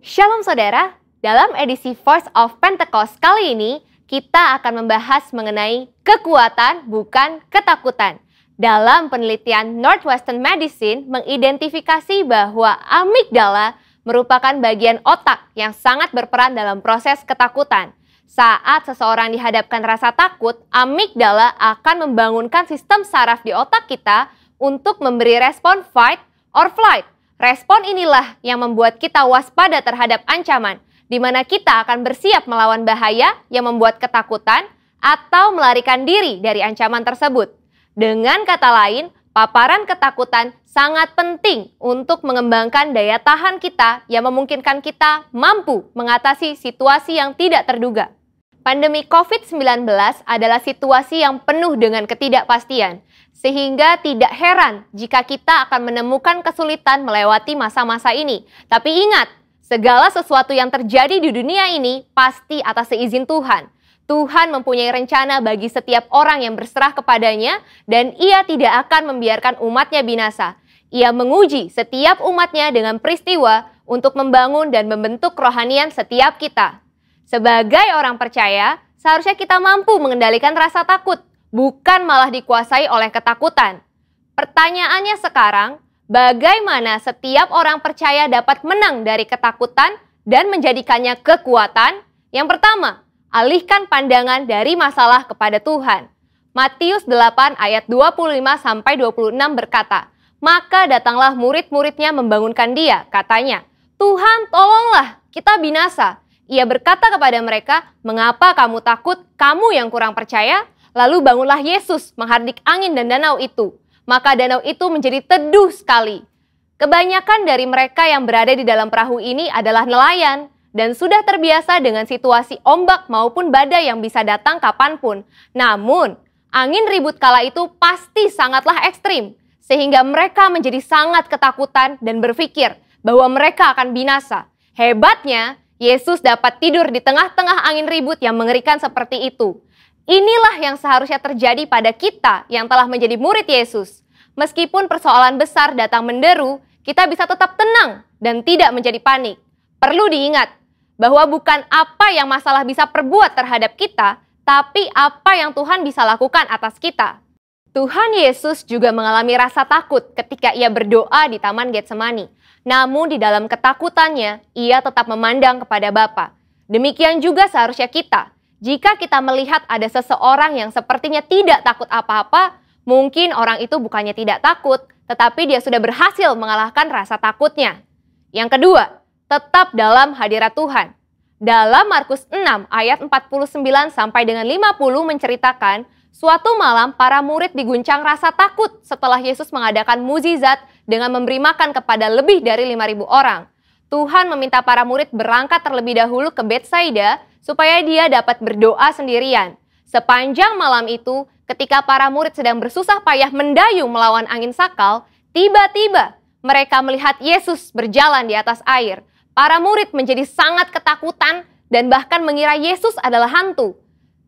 Shalom saudara, dalam edisi Force of Pentecost kali ini kita akan membahas mengenai kekuatan bukan ketakutan. Dalam penelitian Northwestern Medicine mengidentifikasi bahwa amigdala merupakan bagian otak yang sangat berperan dalam proses ketakutan. Saat seseorang dihadapkan rasa takut, amigdala akan membangunkan sistem saraf di otak kita untuk memberi respon fight or flight Respon inilah yang membuat kita waspada terhadap ancaman, di mana kita akan bersiap melawan bahaya yang membuat ketakutan atau melarikan diri dari ancaman tersebut. Dengan kata lain, paparan ketakutan sangat penting untuk mengembangkan daya tahan kita yang memungkinkan kita mampu mengatasi situasi yang tidak terduga. Pandemi COVID-19 adalah situasi yang penuh dengan ketidakpastian, sehingga tidak heran jika kita akan menemukan kesulitan melewati masa-masa ini. Tapi ingat, segala sesuatu yang terjadi di dunia ini pasti atas seizin Tuhan. Tuhan mempunyai rencana bagi setiap orang yang berserah kepadanya dan ia tidak akan membiarkan umatnya binasa. Ia menguji setiap umatnya dengan peristiwa untuk membangun dan membentuk rohanian setiap kita. Sebagai orang percaya, seharusnya kita mampu mengendalikan rasa takut, bukan malah dikuasai oleh ketakutan. Pertanyaannya sekarang, bagaimana setiap orang percaya dapat menang dari ketakutan dan menjadikannya kekuatan? Yang pertama, alihkan pandangan dari masalah kepada Tuhan. Matius 8 ayat 25 26 berkata, "Maka datanglah murid-muridnya membangunkan dia," katanya. "Tuhan, tolonglah, kita binasa." Ia berkata kepada mereka, "Mengapa kamu takut? Kamu yang kurang percaya?" Lalu bangunlah Yesus menghardik angin dan danau itu. Maka danau itu menjadi teduh sekali. Kebanyakan dari mereka yang berada di dalam perahu ini adalah nelayan dan sudah terbiasa dengan situasi ombak maupun badai yang bisa datang kapanpun. Namun, angin ribut kala itu pasti sangatlah ekstrim, sehingga mereka menjadi sangat ketakutan dan berpikir bahwa mereka akan binasa. Hebatnya, Yesus dapat tidur di tengah-tengah angin ribut yang mengerikan seperti itu. Inilah yang seharusnya terjadi pada kita yang telah menjadi murid Yesus. Meskipun persoalan besar datang menderu, kita bisa tetap tenang dan tidak menjadi panik. Perlu diingat bahwa bukan apa yang masalah bisa perbuat terhadap kita, tapi apa yang Tuhan bisa lakukan atas kita. Tuhan Yesus juga mengalami rasa takut ketika ia berdoa di Taman Getsemani. Namun di dalam ketakutannya, ia tetap memandang kepada Bapa. Demikian juga seharusnya kita. Jika kita melihat ada seseorang yang sepertinya tidak takut apa-apa, mungkin orang itu bukannya tidak takut, tetapi dia sudah berhasil mengalahkan rasa takutnya. Yang kedua, tetap dalam hadirat Tuhan. Dalam Markus 6 ayat 49 sampai dengan 50 menceritakan Suatu malam, para murid diguncang rasa takut setelah Yesus mengadakan muzizat dengan memberi makan kepada lebih dari 5.000 orang. Tuhan meminta para murid berangkat terlebih dahulu ke Bethsaida supaya dia dapat berdoa sendirian. Sepanjang malam itu, ketika para murid sedang bersusah payah mendayung melawan angin sakal, tiba-tiba mereka melihat Yesus berjalan di atas air. Para murid menjadi sangat ketakutan dan bahkan mengira Yesus adalah hantu.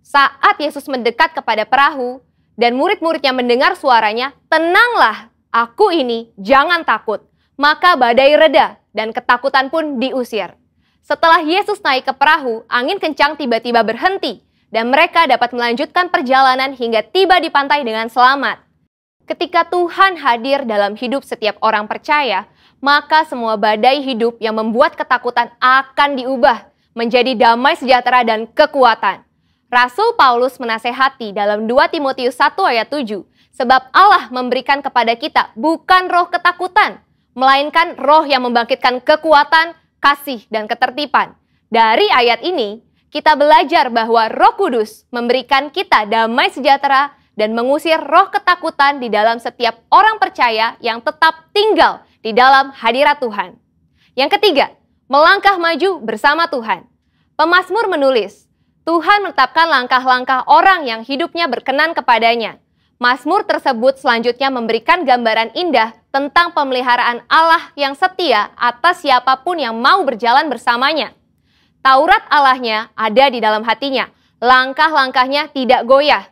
Saat Yesus mendekat kepada perahu dan murid-muridnya mendengar suaranya, "Tenanglah, aku ini, jangan takut." Maka badai reda dan ketakutan pun diusir. Setelah Yesus naik ke perahu, angin kencang tiba-tiba berhenti dan mereka dapat melanjutkan perjalanan hingga tiba di pantai dengan selamat. Ketika Tuhan hadir dalam hidup setiap orang percaya, maka semua badai hidup yang membuat ketakutan akan diubah menjadi damai sejahtera dan kekuatan. Rasul Paulus menasehati dalam 2 Timotius 1 ayat 7, sebab Allah memberikan kepada kita bukan roh ketakutan, melainkan roh yang membangkitkan kekuatan, kasih, dan ketertiban. Dari ayat ini, kita belajar bahwa roh kudus memberikan kita damai sejahtera dan mengusir roh ketakutan di dalam setiap orang percaya yang tetap tinggal di dalam hadirat Tuhan. Yang ketiga, melangkah maju bersama Tuhan. Pemasmur menulis, Tuhan menetapkan langkah-langkah orang yang hidupnya berkenan kepadanya. Mazmur tersebut selanjutnya memberikan gambaran indah tentang pemeliharaan Allah yang setia atas siapapun yang mau berjalan bersamanya. Taurat Allahnya ada di dalam hatinya, langkah-langkahnya tidak goyah.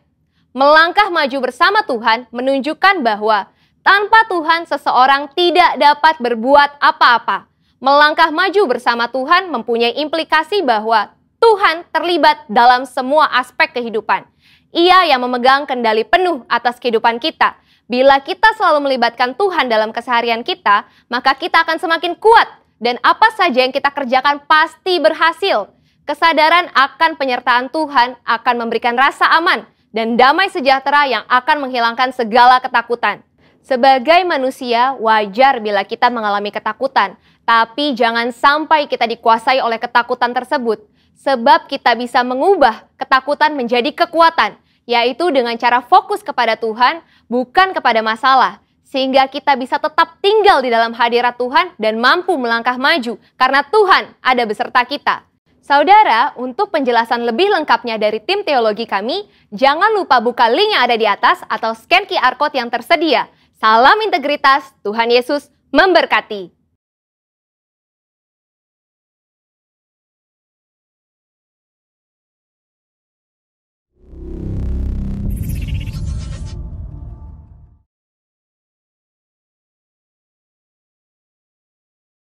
Melangkah maju bersama Tuhan menunjukkan bahwa tanpa Tuhan seseorang tidak dapat berbuat apa-apa. Melangkah maju bersama Tuhan mempunyai implikasi bahwa Tuhan terlibat dalam semua aspek kehidupan. Ia yang memegang kendali penuh atas kehidupan kita. Bila kita selalu melibatkan Tuhan dalam keseharian kita, maka kita akan semakin kuat dan apa saja yang kita kerjakan pasti berhasil. Kesadaran akan penyertaan Tuhan akan memberikan rasa aman dan damai sejahtera yang akan menghilangkan segala ketakutan. Sebagai manusia, wajar bila kita mengalami ketakutan, tapi jangan sampai kita dikuasai oleh ketakutan tersebut, sebab kita bisa mengubah ketakutan menjadi kekuatan, yaitu dengan cara fokus kepada Tuhan, bukan kepada masalah, sehingga kita bisa tetap tinggal di dalam hadirat Tuhan dan mampu melangkah maju, karena Tuhan ada beserta kita. Saudara, untuk penjelasan lebih lengkapnya dari tim teologi kami, jangan lupa buka link yang ada di atas atau scan QR code yang tersedia. Salam integritas, Tuhan Yesus memberkati.